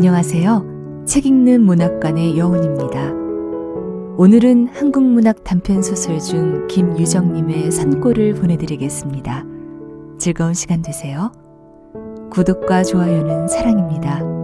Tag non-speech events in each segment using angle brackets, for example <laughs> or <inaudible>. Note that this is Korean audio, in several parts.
안녕하세요. 책 읽는 문학관의 여운입니다. 오늘은 한국 문학 단편 소설 중 김유정님의 산골을 보내드리겠습니다. 즐거운 시간 되세요. 구독과 좋아요는 사랑입니다.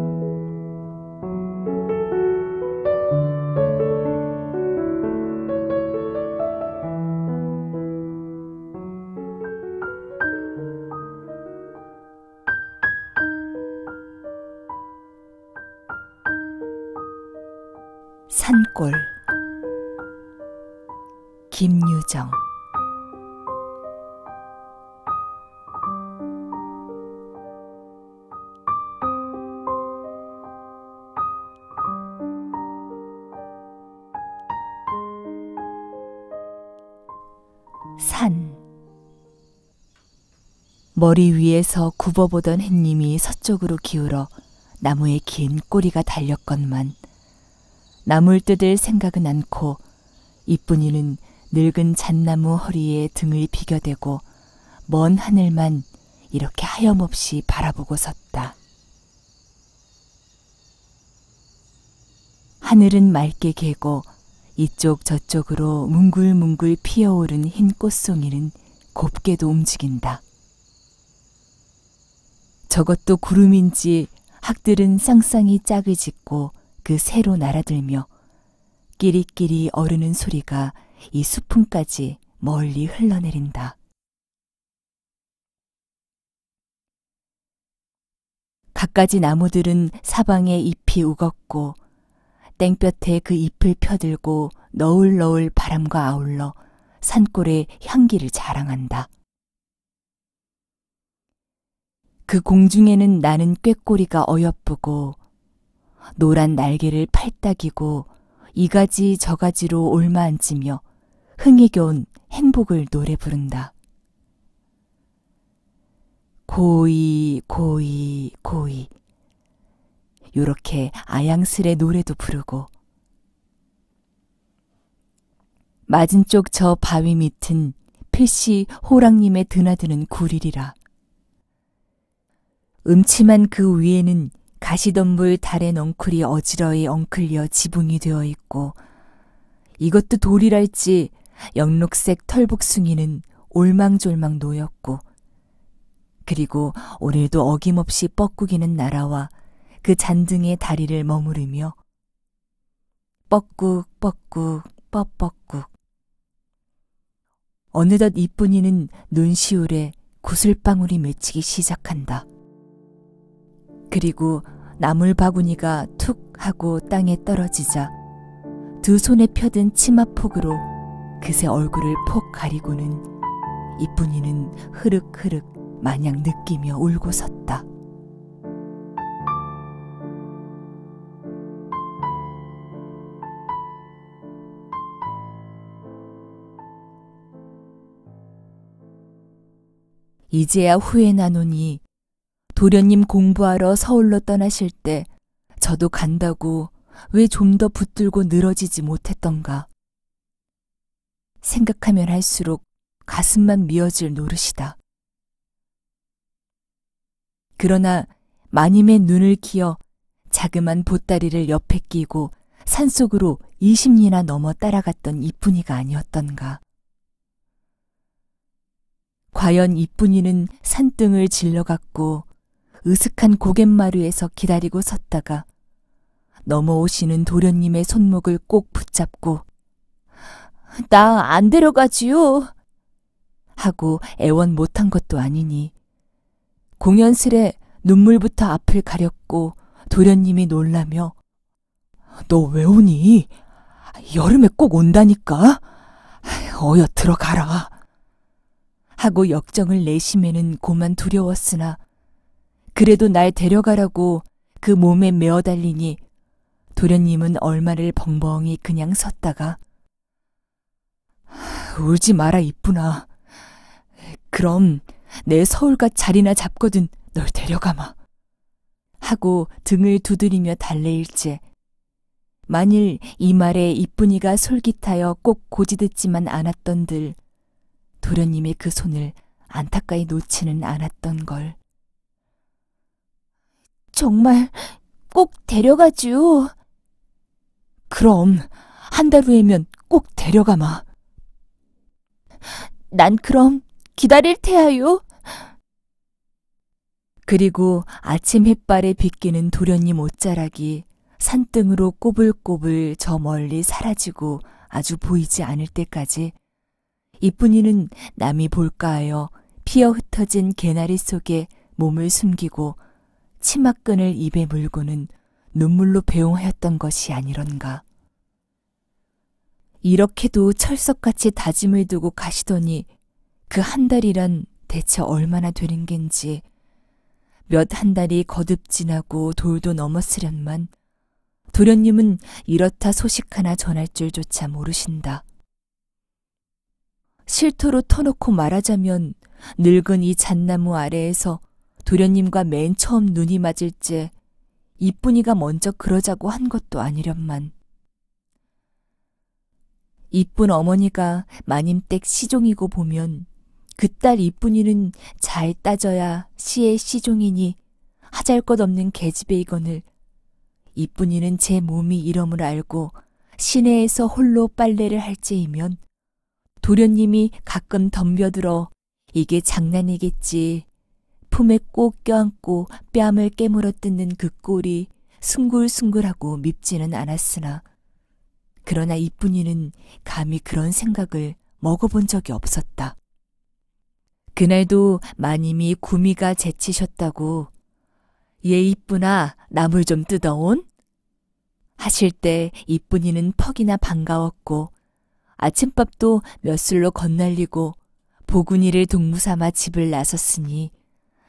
머리 위에서 굽어보던 햇님이 서쪽으로 기울어 나무의 긴 꼬리가 달렸건만 나물 뜯을 생각은 않고 이쁜이는 늙은 잣나무 허리에 등을 비겨대고 먼 하늘만 이렇게 하염없이 바라보고 섰다. 하늘은 맑게 개고 이쪽 저쪽으로 뭉글뭉글 피어오른 흰 꽃송이는 곱게도 움직인다. 저것도 구름인지 학들은 쌍쌍이 짝을 짓고 그 새로 날아들며 끼리끼리 어르는 소리가 이 수풍까지 멀리 흘러내린다. 갖가지 나무들은 사방에 잎이 우겁고 땡볕에 그 잎을 펴들고 너울너울 바람과 아울러 산골의 향기를 자랑한다. 그 공중에는 나는 꾀꼬리가 어여쁘고 노란 날개를 팔딱이고 이가지 저가지로 올마앉으며 흥이 겨운 행복을 노래 부른다. 고이 고이 고이 요렇게 아양스레 노래도 부르고 맞은쪽 저 바위 밑은 필시 호랑님의 드나드는 구리리라. 음침한 그 위에는 가시덤불 달의 넝쿨이 어지러이 엉클려 지붕이 되어 있고 이것도 돌이랄지 영록색 털복숭이는 올망졸망 놓였고 그리고 오늘도 어김없이 뻐꾸기는 날아와그 잔등의 다리를 머무르며 뻐꾹 뻐꾹 뻐뻐꾹 어느덧 이쁜이는 눈시울에 구슬방울이 맺히기 시작한다. 그리고 나물 바구니가 툭 하고 땅에 떨어지자 두 손에 펴든 치마폭으로 그새 얼굴을 폭 가리고는 이쁜이는 흐륵흐륵 마냥 느끼며 울고 섰다. 이제야 후에 나노니 도련님 공부하러 서울로 떠나실 때 저도 간다고 왜 좀 더 붙들고 늘어지지 못했던가. 생각하면 할수록 가슴만 미어질 노릇이다. 그러나 마님의 눈을 키어 자그만 보따리를 옆에 끼고 산속으로 20리나 넘어 따라갔던 이쁜이가 아니었던가. 과연 이쁜이는 산등을 질러갔고 으슥한 고갯마루에서 기다리고 섰다가 넘어오시는 도련님의 손목을 꼭 붙잡고 나 안 데려가지요 하고 애원 못한 것도 아니니 공연스레 눈물부터 앞을 가렸고 도련님이 놀라며 너 왜 오니? 여름에 꼭 온다니까? 어여 들어가라. 하고 역정을 내심에는 고만 두려웠으나 그래도 날 데려가라고 그 몸에 메어 달리니 도련님은 얼마를 벙벙이 그냥 섰다가 울지 마라 이쁘나. 그럼 내 서울가 자리나 잡거든 널 데려가마. 하고 등을 두드리며 달래일지 만일 이 말에 이쁜이가 솔깃하여 꼭 고지듣지만 않았던들 도련님의 그 손을 안타까이 놓지는 않았던 걸. 정말 꼭데려가쥬 그럼 한 달 후에면 꼭 데려가마. 난 그럼 기다릴 테야요. 그리고 아침 햇발에 비끼는 도련님옷자락이 산등으로 꼬불꼬불 저 멀리 사라지고 아주 보이지 않을 때까지 이쁜이는 남이 볼까 하여 피어 흩어진 개나리 속에 몸을 숨기고 치마끈을 입에 물고는 눈물로 배웅하였던 것이 아니런가. 이렇게도 철석같이 다짐을 두고 가시더니 그 한 달이란 대체 얼마나 되는 겐지 몇 한 달이 거듭 지나고 돌도 넘었으련만 도련님은 이렇다 소식 하나 전할 줄조차 모르신다. 실토로 터놓고 말하자면 늙은 이 잣나무 아래에서 도련님과 맨 처음 눈이 맞을지 이쁜이가 먼저 그러자고 한 것도 아니련만. 이쁜 어머니가 마님댁 시종이고 보면 그 딸 이쁜이는 잘 따져야 시의 시종이니 하잘 것 없는 계집애 이거을 이쁜이는 제 몸이 이름을 알고 시내에서 홀로 빨래를 할지이면 도련님이 가끔 덤벼들어 이게 장난이겠지 품에 꼭 껴안고 뺨을 깨물어 뜯는 그 꼴이 숭글숭글하고 밉지는 않았으나 그러나 이쁜이는 감히 그런 생각을 먹어본 적이 없었다. 그날도 마님이 구미가 제치셨다고 예 이쁘나 나물 좀 뜯어온? 하실 때 이쁜이는 퍽이나 반가웠고 아침밥도 몇 술로 건날리고 보군이를 동무삼아 집을 나섰으니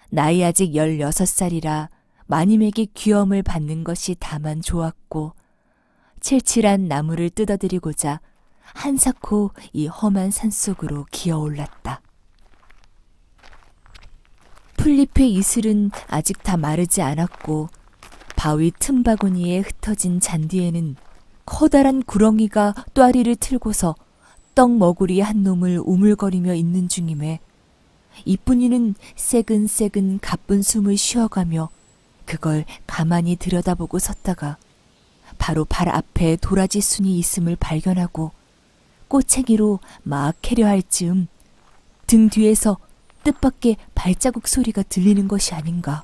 나이 아직 16살이라 마님에게 귀염을 받는 것이 다만 좋았고 칠칠한 나무를 뜯어들이고자 한사코 이 험한 산속으로 기어올랐다. 풀잎의 이슬은 아직 다 마르지 않았고 바위 틈바구니에 흩어진 잔디에는 커다란 구렁이가 또아리를 틀고서 떡 머구리 한 놈을 우물거리며 있는 중임에 이쁜이는 새근새근 가쁜 숨을 쉬어가며 그걸 가만히 들여다보고 섰다가 바로 발 앞에 도라지 순이 있음을 발견하고 꼬챙이로 막 캐려 할 즈음 등 뒤에서 뜻밖의 발자국 소리가 들리는 것이 아닌가.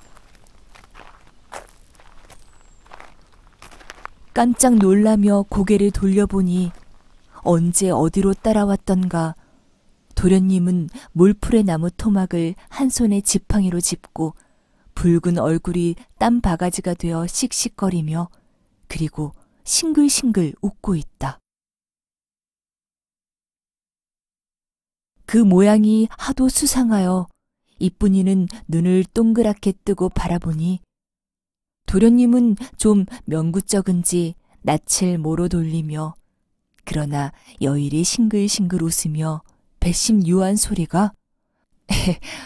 깜짝 놀라며 고개를 돌려보니 언제 어디로 따라왔던가 도련님은 몰풀의 나무 토막을 한 손에 지팡이로 짚고 붉은 얼굴이 땀 바가지가 되어 씩씩거리며 그리고 싱글싱글 웃고 있다. 그 모양이 하도 수상하여 이쁜이는 눈을 동그랗게 뜨고 바라보니 도련님은 좀 명구쩍은지 낯을 모로 돌리며 그러나 여일이 싱글싱글 웃으며 배심 유한 소리가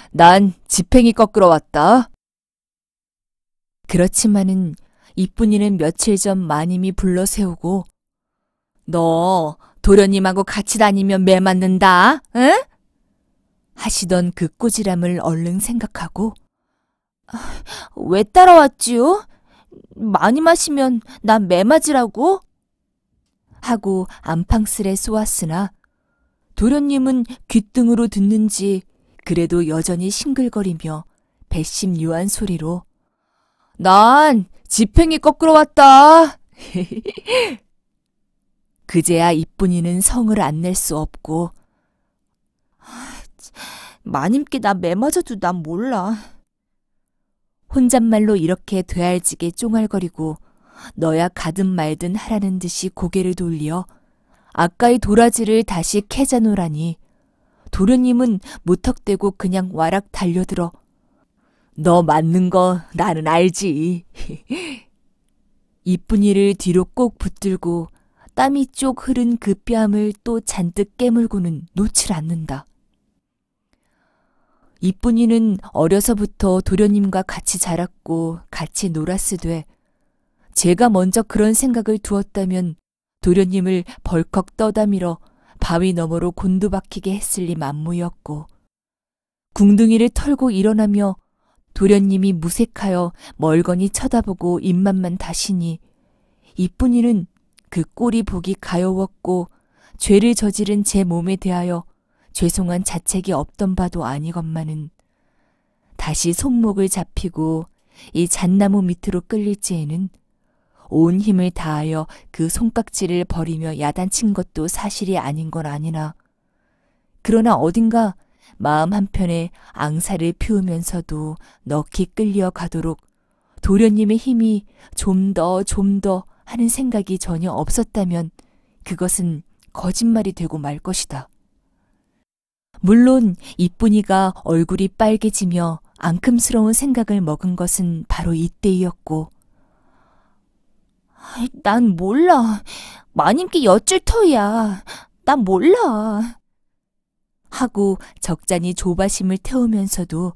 난 집행이 꺾으러 왔다. 그렇지만은 이쁜이는 며칠 전 마님이 불러 세우고 너 도련님하고 같이 다니면 매 맞는다. 응? 하시던 그 꼬지람을 얼른 생각하고 아, 왜 따라왔지요? 많이 마시면 난 매맞으라고? 하고 안팡스레 쏘았으나 도련님은 귓등으로 듣는지 그래도 여전히 싱글거리며 배심 요한 소리로 난집행이 꺾으러 왔다. <laughs> 그제야 이쁜이는 성을 안 낼 수 없고 아, 마님께 나 매맞아도 난 몰라. 혼잣말로 이렇게 되알지게 쫑알거리고 너야 가든 말든 하라는 듯이 고개를 돌려 아까의 도라지를 다시 캐자노라니. 도련님은 무턱대고 그냥 와락 달려들어. 너 맞는 거 나는 알지. <laughs> 이쁜이를 뒤로 꼭 붙들고 땀이 쪽 흐른 그 뺨을 또 잔뜩 깨물고는 놓질 않는다. 이쁜이는 어려서부터 도련님과 같이 자랐고 같이 놀았으되 제가 먼저 그런 생각을 두었다면 도련님을 벌컥 떠다밀어 바위 너머로 곤두박히게 했을 리 만무였고 궁둥이를 털고 일어나며 도련님이 무색하여 멀거니 쳐다보고 입맛만 다시니 이뿐이는 그 꼴이 보기 가여웠고 죄를 저지른 제 몸에 대하여 죄송한 자책이 없던 바도 아니건만은 다시 손목을 잡히고 이 잣나무 밑으로 끌릴지에는 온 힘을 다하여 그 손깍지를 버리며 야단친 것도 사실이 아닌 건 아니나. 그러나 어딘가 마음 한편에 앙사를 피우면서도 넉히 끌려가도록 도련님의 힘이 좀 더 좀 더 하는 생각이 전혀 없었다면 그것은 거짓말이 되고 말 것이다. 물론 이쁜이가 얼굴이 빨개지며 앙큼스러운 생각을 먹은 것은 바로 이때이었고 난 몰라. 마님께 여쭐 터이야. 난 몰라. 하고 적잖이 조바심을 태우면서도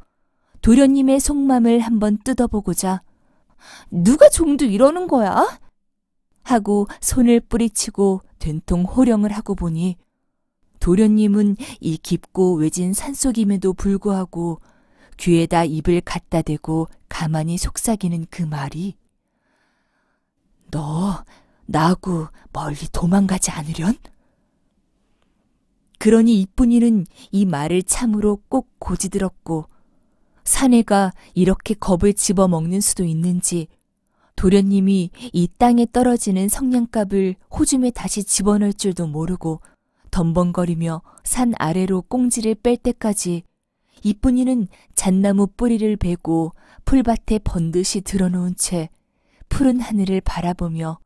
도련님의 속마음을 한번 뜯어보고자 누가 종도 이러는 거야? 하고 손을 뿌리치고 된통 호령을 하고 보니 도련님은 이 깊고 외진 산속임에도 불구하고 귀에다 입을 갖다 대고 가만히 속삭이는 그 말이 너 나하고 멀리 도망가지 않으련? 그러니 이쁜이는 이 말을 참으로 꼭 고지들었고 사내가 이렇게 겁을 집어먹는 수도 있는지 도련님이 이 땅에 떨어지는 성냥갑을 호줌에 다시 집어넣을 줄도 모르고 덤벙거리며 산 아래로 꽁지를 뺄 때까지 이쁜이는 잣나무 뿌리를 베고 풀밭에 번듯이 드러놓은채 푸른 하늘을 바라보며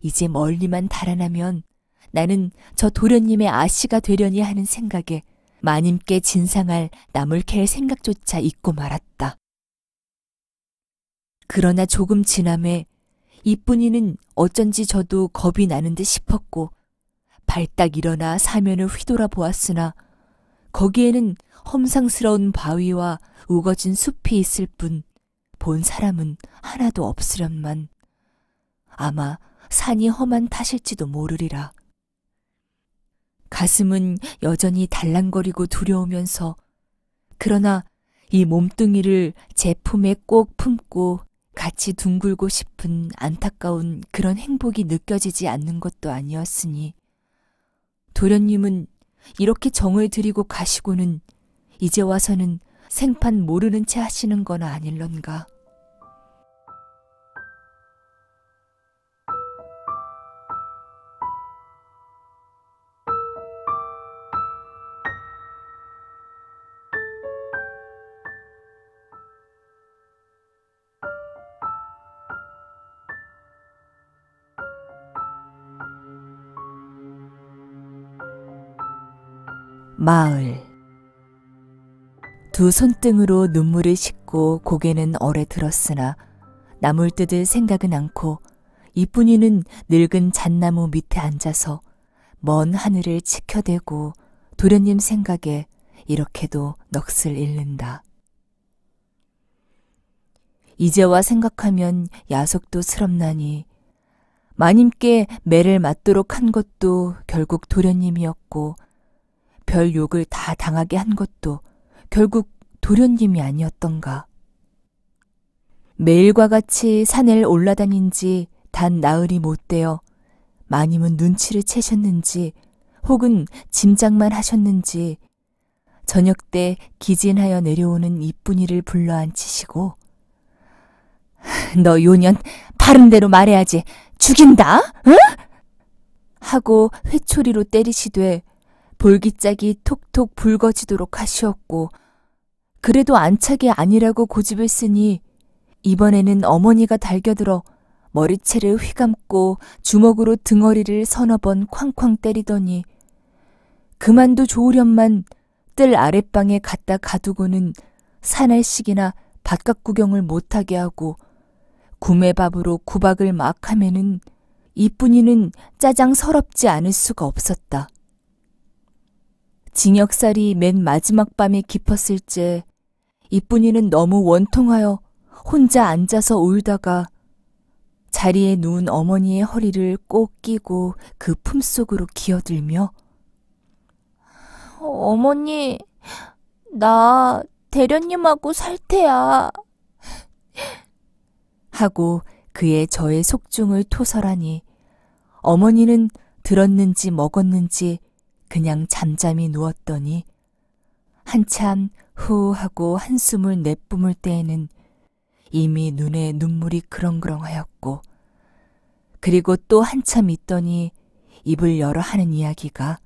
이제 멀리만 달아나면 나는 저 도련님의 아씨가 되려니 하는 생각에 마님께 진상할 나물캘 생각조차 잊고 말았다. 그러나 조금 지남에 이뿐이는 어쩐지 저도 겁이 나는 듯 싶었고 발딱 일어나 사면을 휘돌아 보았으나 거기에는 험상스러운 바위와 우거진 숲이 있을 뿐본 사람은 하나도 없으련만 아마 산이 험한 탓일지도 모르리라. 가슴은 여전히 달랑거리고 두려우면서 그러나 이 몸뚱이를 제 품에 꼭 품고 같이 둥글고 싶은 안타까운 그런 행복이 느껴지지 않는 것도 아니었으니 도련님은 이렇게 정을 들이고 가시고는 이제 와서는 생판 모르는 채 하시는 건 아닐런가. 마을 두 손등으로 눈물을 씻고 고개는 오래 들었으나 남을 뜯을 생각은 않고 이쁜이는 늙은 잣나무 밑에 앉아서 먼 하늘을 치켜대고 도련님 생각에 이렇게도 넋을 잃는다. 이제와 생각하면 야속도 스럽나니 마님께 매를 맞도록 한 것도 결국 도련님이었고 별 욕을 다 당하게 한 것도 결국 도련님이 아니었던가. 매일과 같이 산을 올라다닌 지 단 나흘이 못 되어 마님은 눈치를 채셨는지 혹은 짐작만 하셨는지 저녁 때 기진하여 내려오는 이쁜이를 불러앉히시고 너 요년 바른대로 말해야지 죽인다? 응? 하고 회초리로 때리시되 볼기짝이 톡톡 붉어지도록 하시었고 그래도 안착이 아니라고 고집했으니 이번에는 어머니가 달겨들어 머리채를 휘감고 주먹으로 등어리를 서너 번 쾅쾅 때리더니 그만도 좋으련만 뜰 아랫방에 갖다 가두고는 사날식이나 바깥 구경을 못하게 하고 구매밥으로 구박을 막 하면은 이뿐이는 짜장 서럽지 않을 수가 없었다. 징역살이 맨 마지막 밤에 깊었을지 이쁜이는 너무 원통하여 혼자 앉아서 울다가 자리에 누운 어머니의 허리를 꼭 끼고 그 품속으로 기어들며 어, 어머니, 나 대련님하고 살 테야. 하고 그의 저의 속중을 토설하니 어머니는 들었는지 먹었는지 그냥 잠잠히 누웠더니 한참 후 하고 한숨을 내뿜을 때에는 이미 눈에 눈물이 그렁그렁하였고 그리고 또 한참 있더니 입을 열어 하는 이야기가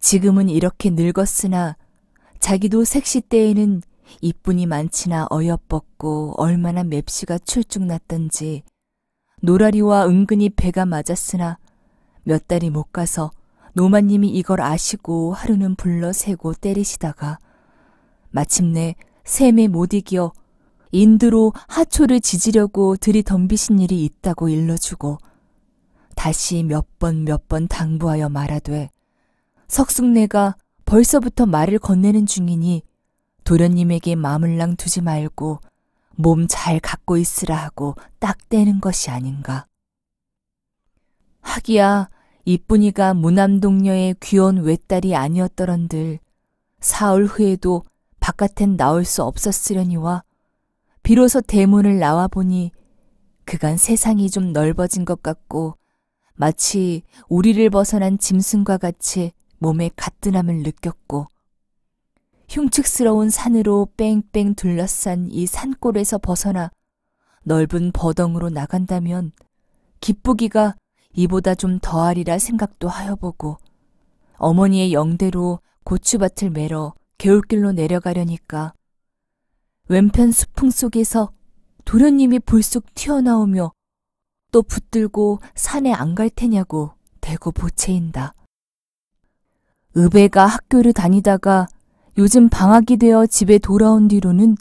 지금은 이렇게 늙었으나 자기도 색시 때에는 이뿐이 많지나 어여뻤고 얼마나 맵시가 출중났던지 노라리와 은근히 배가 맞았으나 몇 달이 못 가서 노마님이 이걸 아시고 하루는 불러 세고 때리시다가 마침내 샘에못 이겨 인두로 하초를 지지려고 들이덤비신 일이 있다고 일러주고 다시 몇 번 몇번 몇번 당부하여 말하되 석숙내가 벌써부터 말을 건네는 중이니 도련님에게 마물랑 두지 말고 몸 잘 갖고 있으라 하고 딱 떼는 것이 아닌가. 하기야 이쁜이가 무남동녀의 귀여운 외딸이 아니었더런들 사흘 후에도 바깥엔 나올 수 없었으려니와 비로소 대문을 나와보니 그간 세상이 좀 넓어진 것 같고 마치 우리를 벗어난 짐승과 같이 몸에 가뜩함을 느꼈고 흉측스러운 산으로 뺑뺑 둘러싼 이 산골에서 벗어나 넓은 버덩으로 나간다면 기쁘기가 이보다 좀 더하리라 생각도 하여보고 어머니의 영대로 고추밭을 매러 개울길로 내려가려니까 왼편 수풍 속에서 도련님이 불쑥 튀어나오며 또 붙들고 산에 안 갈 테냐고 대고 보채인다. 의배가 학교를 다니다가 요즘 방학이 되어 집에 돌아온 뒤로는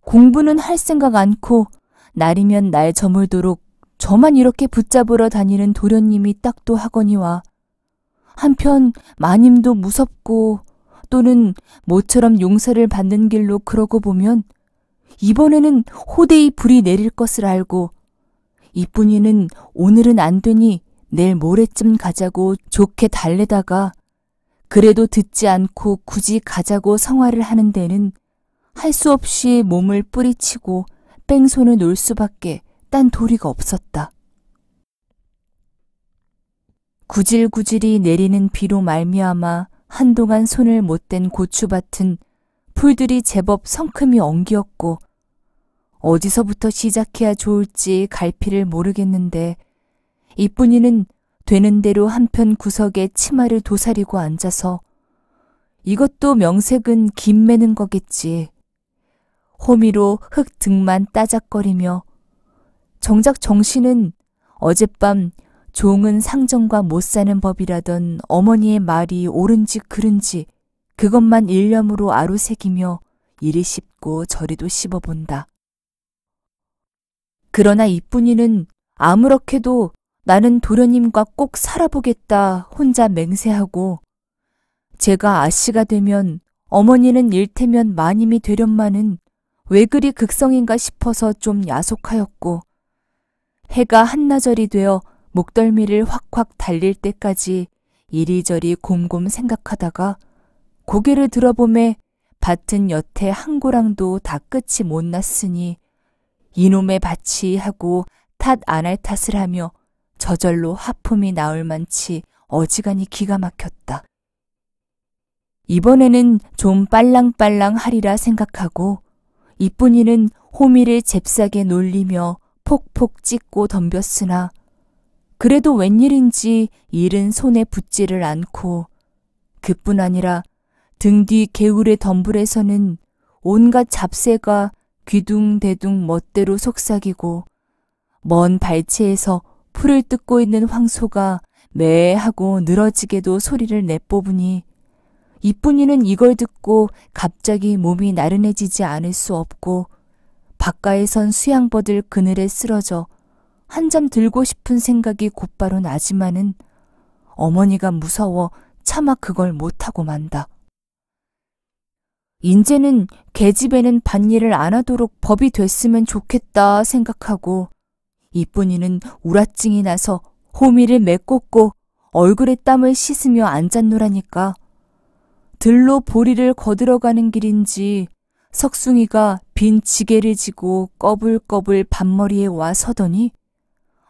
공부는 할 생각 않고 날이면 날 저물도록 저만 이렇게 붙잡으러 다니는 도련님이 딱도 하거니와 한편 마님도 무섭고 또는 모처럼 용서를 받는 길로 그러고 보면 이번에는 호대의 불이 내릴 것을 알고 이뿐이는 오늘은 안 되니 내일 모레쯤 가자고 좋게 달래다가 그래도 듣지 않고 굳이 가자고 성화를 하는 데는 할 수 없이 몸을 뿌리치고 뺑소는 놀 수밖에 딴 도리가 없었다. 구질구질이 내리는 비로 말미암아 한동안 손을 못 댄 고추밭은 풀들이 제법 성큼이 엉기었고 어디서부터 시작해야 좋을지 갈피를 모르겠는데 이뿐이는 되는 대로 한편 구석에 치마를 도사리고 앉아서 이것도 명색은 김매는 거겠지. 호미로 흙 등만 따작거리며 정작 정신은 어젯밤 종은 상정과 못 사는 법이라던 어머니의 말이 옳은지 그른지 그것만 일념으로 아로새기며 이리 씹고 저리도 씹어본다. 그러나 이뿐이는 아무렇게도 나는 도련님과 꼭 살아보겠다 혼자 맹세하고 제가 아씨가 되면 어머니는 일테면 마님이 되련마는 왜 그리 극성인가 싶어서 좀 야속하였고 해가 한나절이 되어 목덜미를 확확 달릴 때까지 이리저리 곰곰 생각하다가 고개를 들어보매 밭은 여태 한 고랑도 다 끝이 못 났으니 이놈의 밭이 하고 탓안할 탓을 하며 저절로 하품이 나올 만치 어지간히 기가 막혔다. 이번에는 좀 빨랑빨랑 하리라 생각하고 이쁜이는 호미를 잽싸게 놀리며 폭폭 찢고 덤볐으나 그래도 웬일인지 일은 손에 붙지를 않고 그뿐 아니라 등 뒤 개울의 덤불에서는 온갖 잡새가 귀둥대둥 멋대로 속삭이고 먼 발치에서 풀을 뜯고 있는 황소가 매하고 늘어지게도 소리를 내뽑으니 이쁜이는 이걸 듣고 갑자기 몸이 나른해지지 않을 수 없고 바깥에 선 수양버들 그늘에 쓰러져 한잠 들고 싶은 생각이 곧바로 나지만은 어머니가 무서워 차마 그걸 못하고 만다. 인제는 계집애는 밭일을 안 하도록 법이 됐으면 좋겠다 생각하고 이쁜이는 우라증이 나서 호미를 메꿨고 얼굴에 땀을 씻으며 앉았노라니까. 들로 보리를 거들어가는 길인지 석숭이가 빈 지게를 지고 꺼불꺼불 밤머리에 와 서더니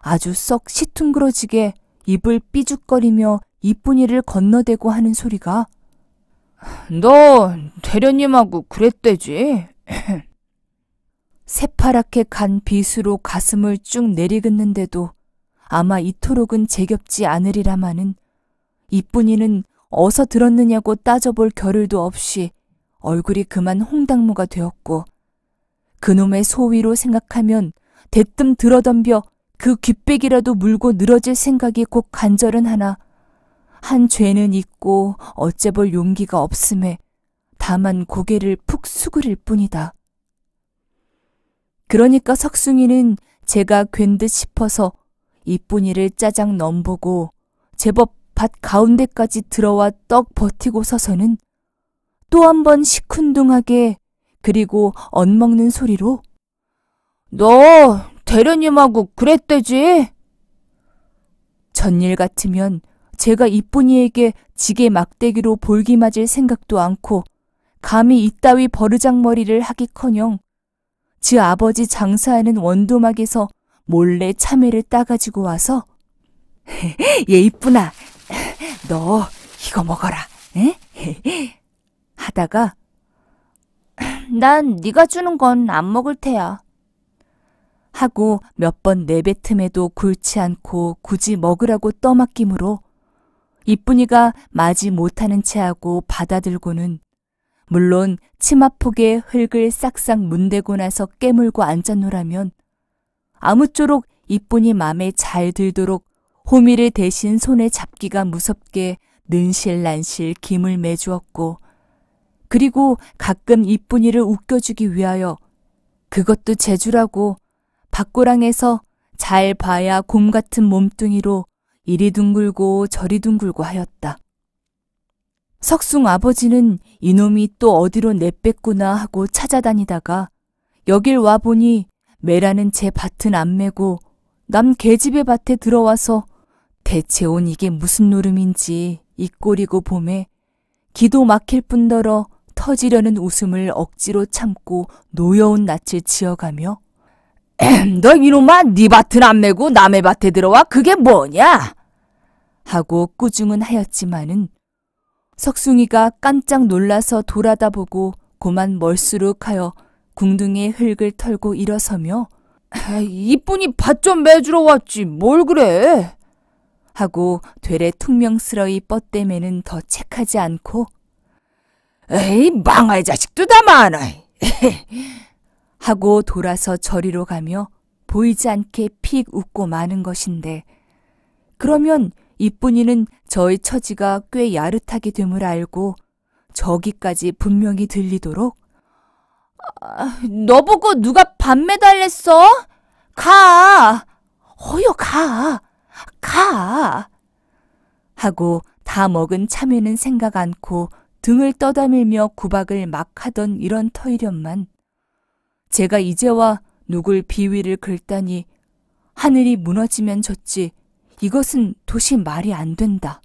아주 썩 시퉁그러지게 입을 삐죽거리며 이쁜이를 건너대고 하는 소리가 너 대련님하고 그랬대지. <laughs> 새파랗게 간비으로 가슴을 쭉 내리긋는데도 아마 이토록은 제겹지 않으리라마는 이쁜이는 어서 들었느냐고 따져볼 겨를도 없이 얼굴이 그만 홍당무가 되었고 그놈의 소위로 생각하면 대뜸 들어덤벼 그 귓백이라도 물고 늘어질 생각이 곧 간절은 하나 한 죄는 있고 어째볼 용기가 없음에 다만 고개를 푹 수그릴 뿐이다. 그러니까 석숭이는 제가 괜듯 싶어서 이뿐이를 짜장 넘보고 제법 밭 가운데까지 들어와 떡 버티고 서서는 또 한 번 시큰둥하게 그리고 엇먹는 소리로 너 대련님하고 그랬대지? 전일 같으면 제가 이쁜이에게 지게 막대기로 볼기 맞을 생각도 않고 감히 이따위 버르장머리를 하기커녕 지 아버지 장사하는 원두막에서 몰래 참외를 따가지고 와서 예 이쁘나 너 이거 먹어라 에? <laughs> 하다가 난 네가 주는 건 안 먹을 테야. 하고 몇 번 내뱉음에도 굴치 않고 굳이 먹으라고 떠맡김으로 이쁜이가 마지 못하는 체하고 받아들고는 물론 치마폭에 흙을 싹싹 문대고 나서 깨물고 앉았노라면 아무쪼록 이쁜이 맘에 잘 들도록 호미를 대신 손에 잡기가 무섭게 는실난실 김을 매주었고 그리고 가끔 이쁜이를 웃겨주기 위하여 그것도 재주라고 박고랑에서 잘 봐야 곰 같은 몸뚱이로 이리 둥글고 저리 둥글고 하였다. 석숭 아버지는 이놈이 또 어디로 내뺐구나 하고 찾아다니다가 여길 와보니 매라는 제 밭은 안메고남 개집의 밭에 들어와서 대체 온 이게 무슨 노름인지 이 꼴이고 봄에 기도 막힐 뿐더러 터지려는 웃음을 억지로 참고 노여운 낯을 지어가며 너 이놈아 네 밭은 안 메고 남의 밭에 들어와 그게 뭐냐? 하고 꾸중은 하였지만은 석숭이가 깜짝 놀라서 돌아다보고 고만 멀수룩하여 궁둥이의 흙을 털고 일어서며 이쁜이 밭 좀 매주러 왔지 뭘 그래? 하고 되레 퉁명스러이 뻗대매는 더 책하지 않고 에이 망할 자식도 다 많아. <laughs> 하고 돌아서 저리로 가며 보이지 않게 픽 웃고 마는 것인데 그러면 이쁜이는 저의 처지가 꽤 야릇하게 됨을 알고 저기까지 분명히 들리도록 아, 너 보고 누가 밥 매달랬어? 가! 어여 가! 가! 하고 다 먹은 참외는 생각 않고 등을 떠다밀며 구박을 막 하던 이런 터이련만 제가 이제와 누굴 비위를 긁다니 하늘이 무너지면 졌지 이것은 도시 말이 안 된다.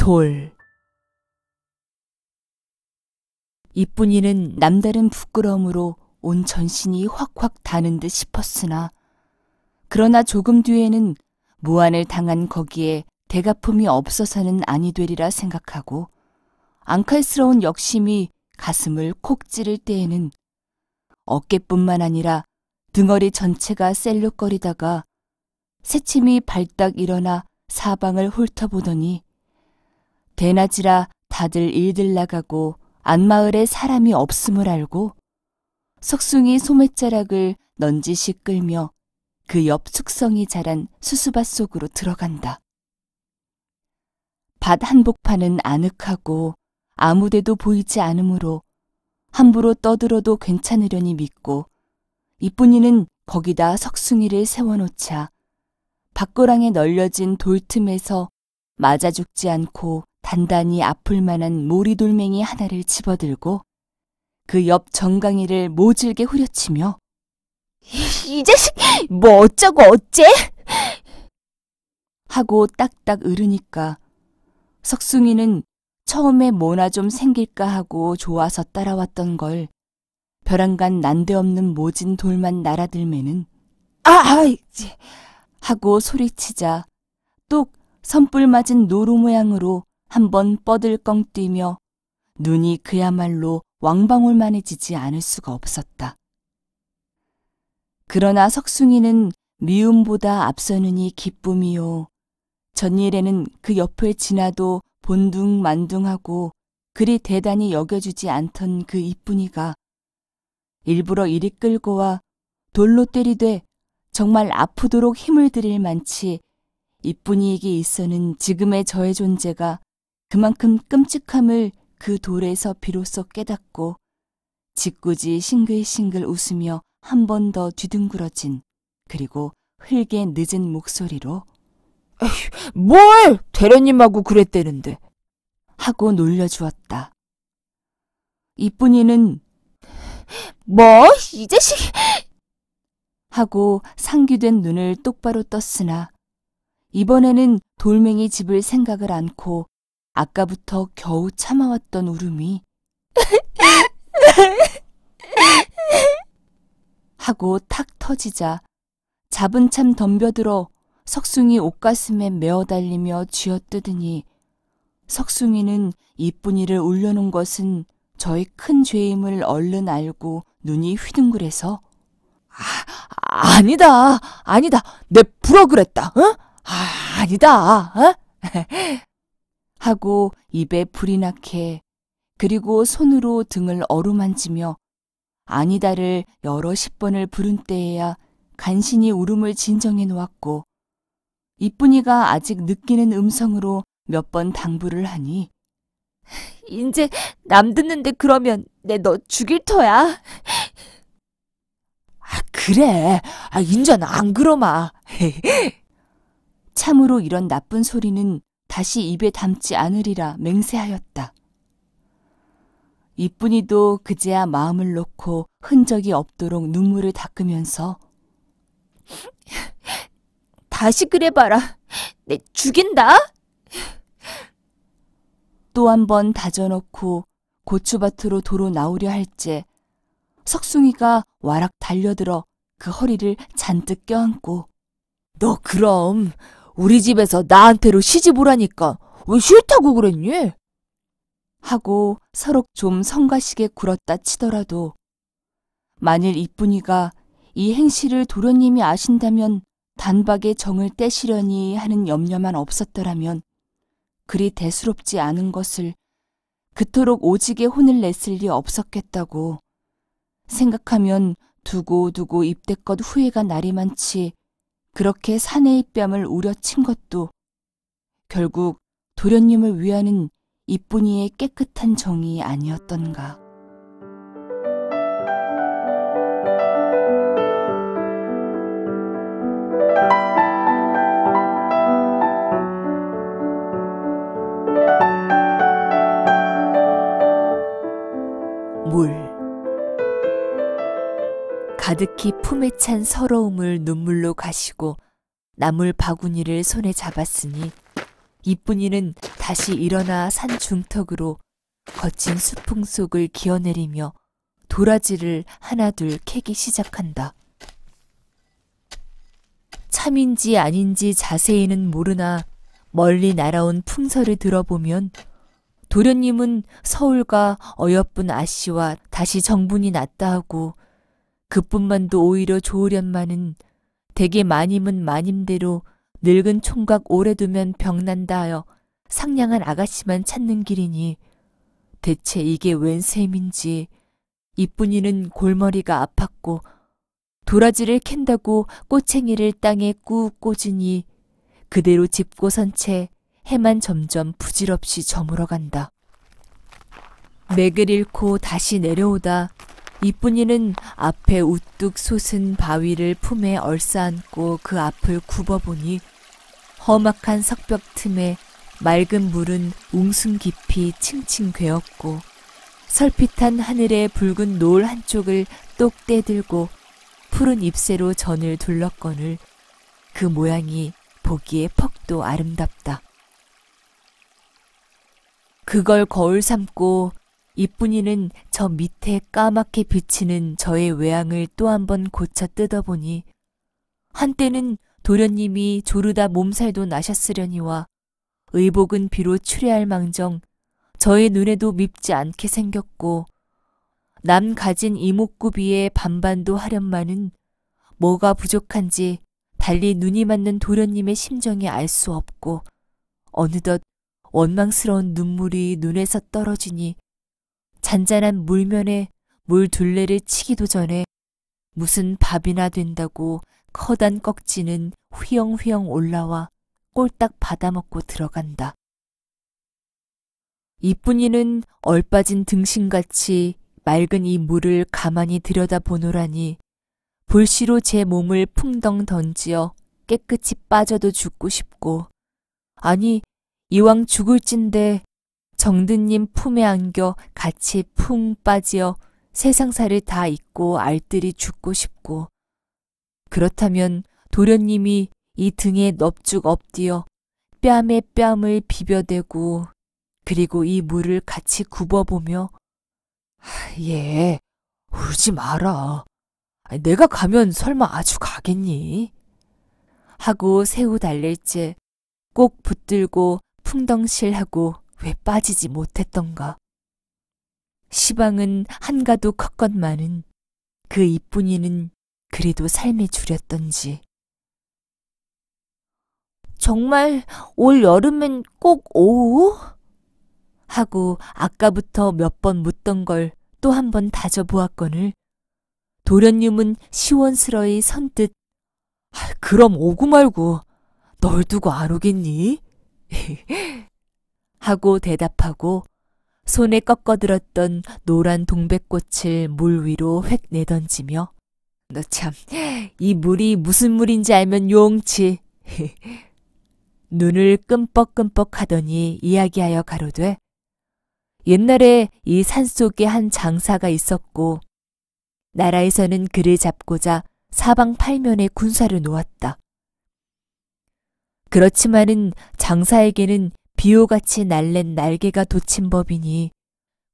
돌. 이뿐이는 남다른 부끄러움으로 온 전신이 확확 다는 듯 싶었으나 그러나 조금 뒤에는 무안을 당한 거기에 대가품이 없어서는 아니 되리라 생각하고 앙칼스러운 역심이 가슴을 콕 찌를 때에는 어깨뿐만 아니라 등어리 전체가 셀룩거리다가 새침이 발딱 일어나 사방을 훑어보더니 대낮이라 다들 일들 나가고 안마을에 사람이 없음을 알고 석숭이 소맷자락을 넌지시 끌며 그 옆 숙성이 자란 수수밭 속으로 들어간다. 밭 한복판은 아늑하고 아무데도 보이지 않으므로 함부로 떠들어도 괜찮으려니 믿고 이쁜이는 거기다 석숭이를 세워놓자 밖고랑에 널려진 돌 틈에서 맞아 죽지 않고 단단히 아플 만한 모리돌멩이 하나를 집어들고 그 옆 정강이를 모질게 후려치며 이 자식 뭐 어쩌고 어째 하고 딱딱 으르니까 석숭이는 처음에 뭐나 좀 생길까 하고 좋아서 따라왔던 걸 벼랑간 난데없는 모진 돌만 날아들매는 아, 아이 하고 소리치자 똑 선불 맞은 노루 모양으로 한번 뻗을껑 뛰며 눈이 그야말로 왕방울만해지지 않을 수가 없었다. 그러나 석숭이는 미움보다 앞서느니 기쁨이요. 전일에는 그 옆을 지나도 본둥만둥하고 그리 대단히 여겨주지 않던 그 이쁜이가 일부러 이리 끌고 와 돌로 때리되 정말 아프도록 힘을 들일 만치 이쁜이에게 있어는 지금의 저의 존재가 그만큼 끔찍함을 그 돌에서 비로소 깨닫고 짓궂이 싱글싱글 웃으며 한 번 더 뒤둥그러진 그리고 흘게 늦은 목소리로 에휴, 뭘 대련님하고 그랬대는데 하고 놀려주었다. 이쁜이는뭐이 자식 하고 상기된 눈을 똑바로 떴으나 이번에는 돌멩이 집을 생각을 않고 아까부터 겨우 참아왔던 울음이 하고 탁 터지자 잡은 참 덤벼들어 석숭이 옷가슴에 메어달리며 쥐어뜨더니 석숭이는 이쁜이를 울려놓은 것은 저의 큰 죄임을 얼른 알고 눈이 휘둥그레서 아, 아니다 아니다 내 부러 그랬다 응? 아, 아니다 응? 하고 입에 불이 나게 그리고 손으로 등을 어루만지며 아니다를 여러 십 번을 부른 때에야 간신히 울음을 진정해 놓았고 이쁜이가 아직 느끼는 음성으로 몇 번 당부를 하니 이제남 듣는데 그러면 내 너 죽일 터야. 아 그래. 아 인전 안 그러마. <laughs> 참으로 이런 나쁜 소리는 다시 입에 담지 않으리라 맹세하였다. 이뿐이도 그제야 마음을 놓고 흔적이 없도록 눈물을 닦으면서 <laughs> 다시 그래봐라. 내 죽인다. 또 한 번 다져놓고 고추밭으로 도로 나오려 할 때 석숭이가 와락 달려들어 그 허리를 잔뜩 껴안고 너 그럼 우리 집에서 나한테로 시집 오라니까 왜 싫다고 그랬니? 하고 서로 좀 성가시게 굴었다 치더라도 만일 이쁜이가 이 행실을 도련님이 아신다면 단박에 정을 떼시려니 하는 염려만 없었더라면 그리 대수롭지 않은 것을 그토록 오지게 혼을 냈을 리 없었겠다고 생각하면 두고두고 입대껏 후회가 나리만치 그렇게 사내의 뺨을 우려친 것도 결국 도련님을 위하는 이쁜이의 깨끗한 정이 아니었던가. 물 가득히 품에 찬 서러움을 눈물로 가시고 나물 바구니를 손에 잡았으니 이쁜이는 다시 일어나 산 중턱으로 거친 수풍 속을 기어내리며 도라지를 하나둘 캐기 시작한다. 참인지 아닌지 자세히는 모르나 멀리 날아온 풍설을 들어보면 도련님은 서울과 어여쁜 아씨와 다시 정분이 났다 하고 그뿐만도 오히려 좋으련만은 대개 마님은 마님대로 늙은 총각 오래 두면 병난다 하여 상냥한 아가씨만 찾는 길이니 대체 이게 웬 셈인지 이쁜이는 골머리가 아팠고 도라지를 캔다고 꼬챙이를 땅에 꾹 꽂으니 그대로 짚고 선 채 해만 점점 부질없이 저물어간다. 맥을 잃고 다시 내려오다 이쁜이는 앞에 우뚝 솟은 바위를 품에 얼싸안고 그 앞을 굽어보니 험악한 석벽 틈에 맑은 물은 웅숭 깊이 칭칭 괴었고 설핏한 하늘의 붉은 노을 한쪽을 똑 떼들고 푸른 잎새로 전을 둘렀거늘 그 모양이 보기에 퍽도 아름답다. 그걸 거울 삼고 이뿐이는 저 밑에 까맣게 비치는 저의 외양을 또 한 번 고쳐 뜯어보니 한때는 도련님이 조르다 몸살도 나셨으려니와 의복은 비로 추려할 망정 저의 눈에도 밉지 않게 생겼고 남 가진 이목구비의 반반도 하련만은 뭐가 부족한지 달리 눈이 맞는 도련님의 심정이 알 수 없고 어느덧 원망스러운 눈물이 눈에서 떨어지니 잔잔한 물면에 물 둘레를 치기도 전에 무슨 밥이나 된다고 커단 꺽지는 휘영휘영 올라와 꼴딱 받아먹고 들어간다. 이뿐이는 얼빠진 등신같이 맑은 이 물을 가만히 들여다보노라니 불시로 제 몸을 풍덩 던지어 깨끗이 빠져도 죽고 싶고 아니 이왕 죽을진데 정든님 품에 안겨 같이 풍 빠지어 세상사를다 잊고 알뜰히 죽고 싶고 그렇다면 도련님이 이 등에 넙죽 엎디어 뺨에 뺨을 비벼대고 그리고 이 물을 같이 굽어보며 예, 울지 마라. 내가 가면 설마 아주 가겠니? 하고 새우 달랠지꼭 붙들고 풍덩실하고 왜 빠지지 못했던가. 시방은 한가도 컸건만은 그 이쁜이는 그래도 삶에 줄였던지. 정말 올 여름엔 꼭 오우? 하고 아까부터 몇 번 묻던 걸 또 한 번 다져보았거늘 도련님은 시원스러이 선뜻 아, 그럼 오고 말고 널 두고 안 오겠니? <laughs> 하고 대답하고 손에 꺾어들었던 노란 동백꽃을 물 위로 획 내던지며 너 참 이 물이 무슨 물인지 알면 용치 <laughs> 눈을 끔뻑끔뻑 하더니 이야기하여 가로되 옛날에 이 산속에 한 장사가 있었고 나라에서는 그를 잡고자 사방 팔면에 군사를 놓았다. 그렇지만은 장사에게는 비호같이 날랜 날개가 돋친 법이니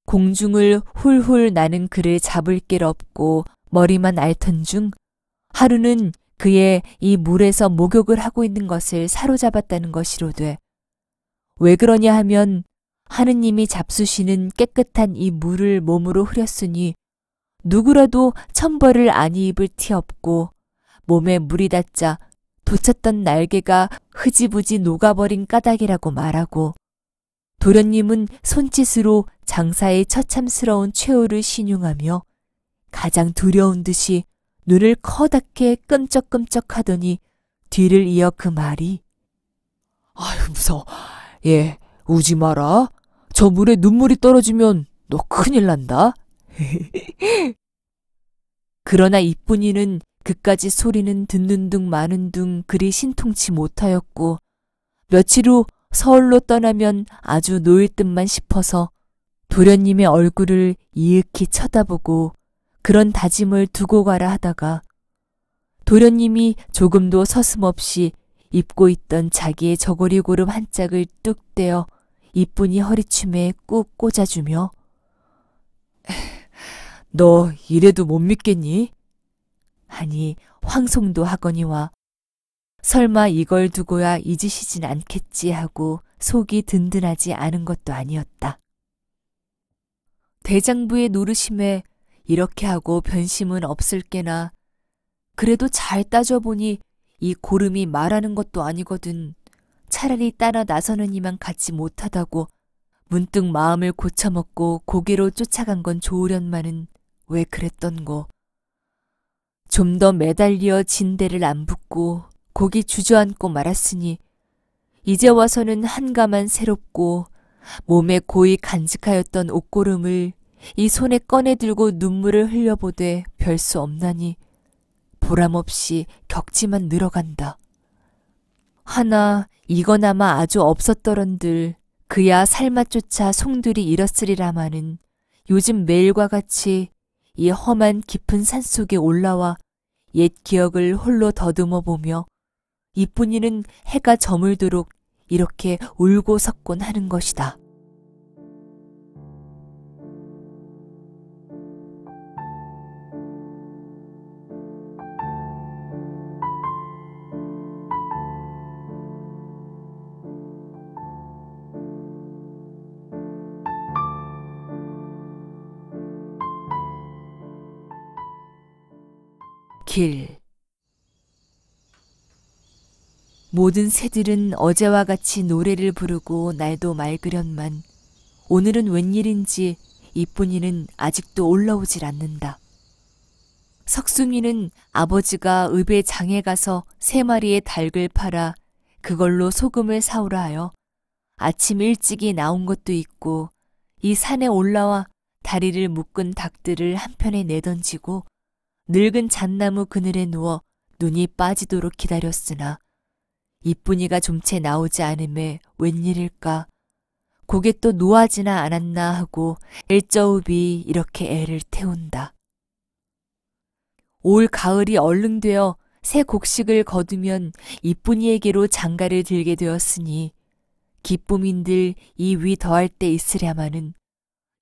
공중을 훌훌 나는 그를 잡을 길 없고 머리만 앓던 중 하루는 그의 이 물에서 목욕을 하고 있는 것을 사로잡았다는 것이로되 왜 그러냐 하면 하느님이 잡수시는 깨끗한 이 물을 몸으로 흐렸으니 누구라도 천벌을 아니 입을 티 없고 몸에 물이 닿자 돋쳤던 날개가 흐지부지 녹아버린 까닭이라고 말하고 도련님은 손짓으로 장사의 처참스러운 최후를 신용하며 가장 두려운 듯이 눈을 커다게 끔쩍끔쩍 하더니 뒤를 이어 그 말이 아유 무서워. 예 우지 마라. 저 물에 눈물이 떨어지면 너 큰일 난다. <laughs> 그러나 이쁜이는 그까지 소리는 듣는 둥 마는 둥 그리 신통치 못하였고 며칠 후 서울로 떠나면 아주 놓일 듯만 싶어서 도련님의 얼굴을 이윽히 쳐다보고 그런 다짐을 두고 가라 하다가 도련님이 조금도 서슴없이 입고 있던 자기의 저고리 고름 한 짝을 뚝 떼어 이쁜이 허리춤에 꾹 꽂아주며 너 이래도 못 믿겠니? 아니 황송도 하거니와 설마 이걸 두고야 잊으시진 않겠지 하고 속이 든든하지 않은 것도 아니었다. 대장부의 노르심에 이렇게 하고 변심은 없을게나 그래도 잘 따져보니 이 고름이 말하는 것도 아니거든 차라리 따라 나서는 이만 갖지 못하다고 문득 마음을 고쳐먹고 고개로 쫓아간 건좋으련만은왜 그랬던고 좀더 매달려 진대를 안 붙고 고기 주저앉고 말았으니 이제 와서는 한가만 새롭고 몸에 고이 간직하였던 옷고름을 이 손에 꺼내들고 눈물을 흘려보되 별 수 없나니 보람없이 격지만 늘어간다. 하나 이거나마 아주 없었더런들 그야 살맛조차 송두리 잃었으리라마는 요즘 매일과 같이 이 험한 깊은 산속에 올라와 옛 기억을 홀로 더듬어 보며 이뿐이는 해가 저물도록 이렇게 울고 섰곤 하는 것이다. 길 모든 새들은 어제와 같이 노래를 부르고 날도 맑으련만 오늘은 웬일인지 이쁜이는 아직도 올라오질 않는다. 석순이는 아버지가 읍의 장에 가서 세 마리의 닭을 팔아 그걸로 소금을 사오라 하여 아침 일찍이 나온 것도 있고 이 산에 올라와 다리를 묶은 닭들을 한편에 내던지고 늙은 잣나무 그늘에 누워 눈이 빠지도록 기다렸으나 이쁜이가 좀 채 나오지 않음에 웬일일까. 고개 또 노하지나 않았나 하고 일저읍비 이렇게 애를 태운다. 올 가을이 얼른 되어 새 곡식을 거두면 이쁜이에게로 장가를 들게 되었으니 기쁨인들 이 위 더할 때 있으랴마는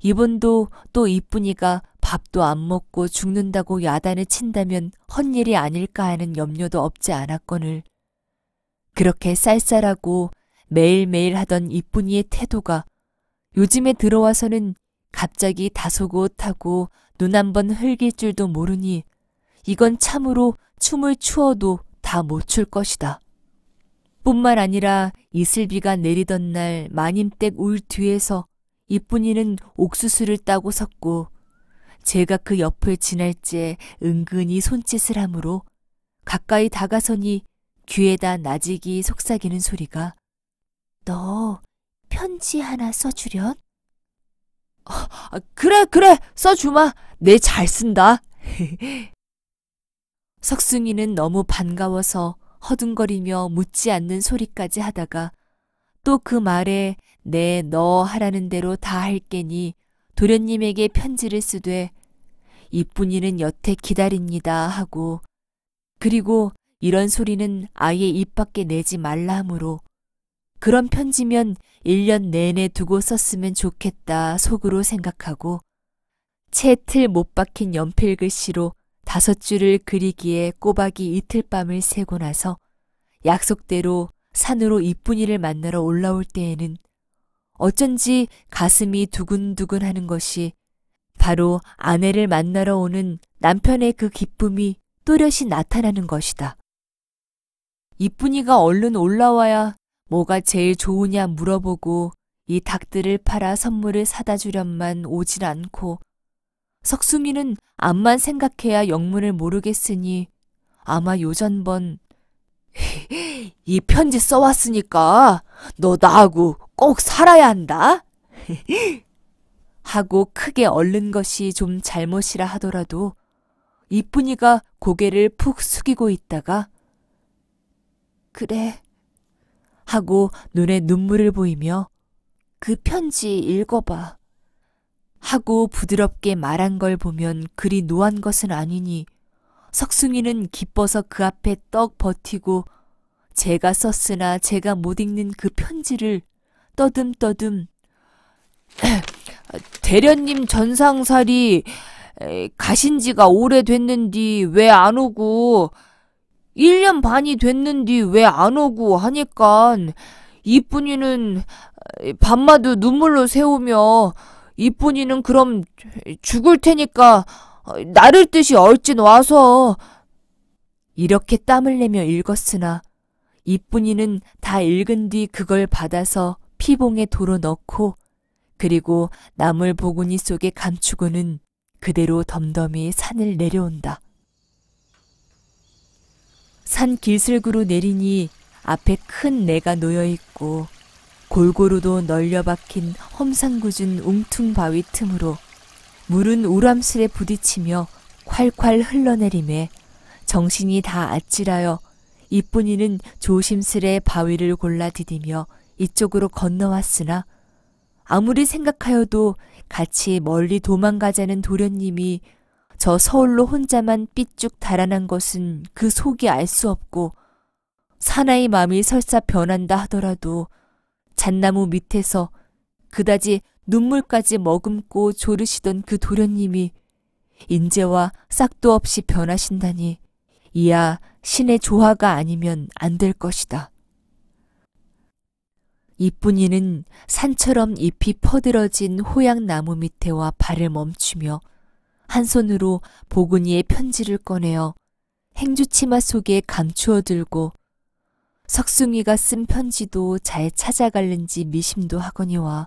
이번도 또 이쁜이가 밥도 안 먹고 죽는다고 야단을 친다면 헛일이 아닐까 하는 염려도 없지 않았거늘. 그렇게 쌀쌀하고 매일매일 하던 이쁜이의 태도가 요즘에 들어와서는 갑자기 다소곳하고 눈 한번 흘길 줄도 모르니 이건 참으로 춤을 추어도 다 못 출 것이다. 뿐만 아니라 이슬비가 내리던 날 마님댁 울 뒤에서 이쁜이는 옥수수를 따고 섰고 제가 그 옆을 지날때 은근히 손짓을 하므로 가까이 다가서니 귀에다 나직이 속삭이는 소리가 너 편지 하나 써주련? 어, 아, 그래 그래 써주마 내 잘 쓴다 <laughs> 석승이는 너무 반가워서 허둥거리며 묻지 않는 소리까지 하다가 또 그 말에 내너 네, 하라는 대로 다 할게니 도련님에게 편지를 쓰되 이뿐이는 여태 기다립니다 하고 그리고 이런 소리는 아예 입 밖에 내지 말라 하므로 그런 편지면 1년 내내 두고 썼으면 좋겠다 속으로 생각하고 채 틀 못 박힌 연필 글씨로 다섯 줄을 그리기에 꼬박이 이틀 밤을 새고 나서 약속대로 산으로 이쁜이를 만나러 올라올 때에는 어쩐지 가슴이 두근두근 하는 것이 바로 아내를 만나러 오는 남편의 그 기쁨이 또렷이 나타나는 것이다. 이쁜이가 얼른 올라와야 뭐가 제일 좋으냐 물어보고 이 닭들을 팔아 선물을 사다 주련만 오질 않고 석수미는 암만 생각해야 영문을 모르겠으니 아마 요전번 이 편지 써왔으니까 너 나하고 꼭 살아야 한다. <laughs> 하고 크게 얼른 것이 좀 잘못이라 하더라도 이쁜이가 고개를 푹 숙이고 있다가 그래 하고 눈에 눈물을 보이며 그 편지 읽어봐 하고 부드럽게 말한 걸 보면 그리 노한 것은 아니니 석승이는 기뻐서 그 앞에 떡 버티고 제가 썼으나 제가 못 읽는 그 편지를 떠듬떠듬 <clears throat> 대련님 전상살이 가신 지가 오래됐는디 왜 안 오고 1년 반이 됐는디 왜 안 오고 하니깐 이쁜이는 밤마도 눈물로 세우며 이쁜이는 그럼 죽을 테니까 어, 나를 뜻이 얼진 와서 이렇게 땀을 내며 읽었으나 이쁜이는 다 읽은 뒤 그걸 받아서 피봉에 도로 넣고 그리고 나물 보구니 속에 감추고는 그대로 덤덤히 산을 내려온다. 산 길슬구로 내리니 앞에 큰 내가 놓여 있고 골고루도 널려 박힌 험상궂은 웅퉁바위 틈으로 물은 우람실에 부딪히며 콸콸 흘러내림에 정신이 다 아찔하여 이쁜이는 조심스레 바위를 골라 디디며 이쪽으로 건너왔으나 아무리 생각하여도 같이 멀리 도망가자는 도련님이 저 서울로 혼자만 삐쭉 달아난 것은 그 속이 알 수 없고 사나이 마음이 설사 변한다 하더라도 잣나무 밑에서 그다지 눈물까지 머금고 조르시던 그 도련님이 인재와 싹도 없이 변하신다니 이야 신의 조화가 아니면 안 될 것이다. 이뿐이는 산처럼 잎이 퍼들어진 호양나무 밑에와 발을 멈추며 한 손으로 보근이의 편지를 꺼내어 행주치마 속에 감추어 들고 석숭이가쓴 편지도 잘 찾아갈는지 미심도 하거니와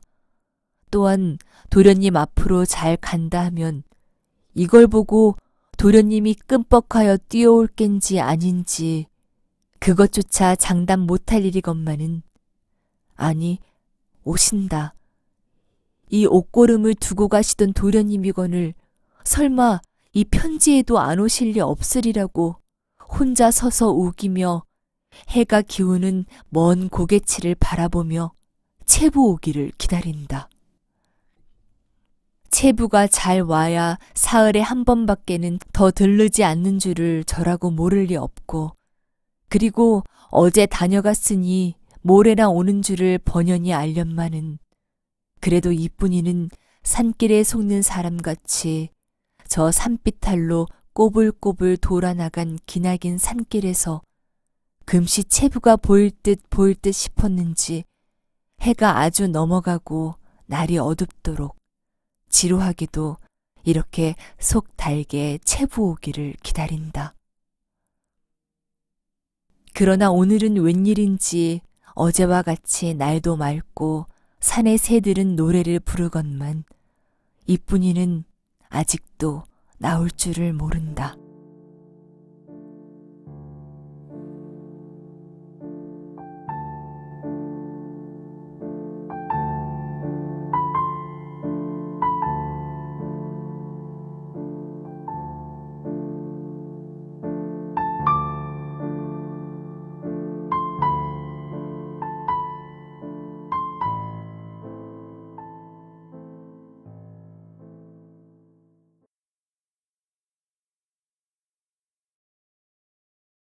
또한 도련님 앞으로 잘 간다 하면 이걸 보고 도련님이 끔뻑하여 뛰어올 겐지 아닌지 그것조차 장담 못할 일이건만은 아니 오신다. 이 옷고름을 두고 가시던 도련님이거을 설마 이 편지에도 안 오실 리 없으리라고 혼자 서서 우기며 해가 기우는 먼 고개치를 바라보며 체부 오기를 기다린다. 체부가 잘 와야 사흘에 한 번밖에는 더 들르지 않는 줄을 저라고 모를 리 없고 그리고 어제 다녀갔으니 모레나 오는 줄을 번연히 알련만은 그래도 이뿐이는 산길에 속는 사람같이 저 산비탈로 꼬불꼬불 돌아나간 기나긴 산길에서 금시 체부가 보일 듯 보일 듯 싶었는지 해가 아주 넘어가고 날이 어둡도록 지루하기도 이렇게 속 달게 채부오기를 기다린다. 그러나 오늘은 웬일인지 어제와 같이 날도 맑고 산의 새들은 노래를 부르건만 이뿐이는 아직도 나올 줄을 모른다.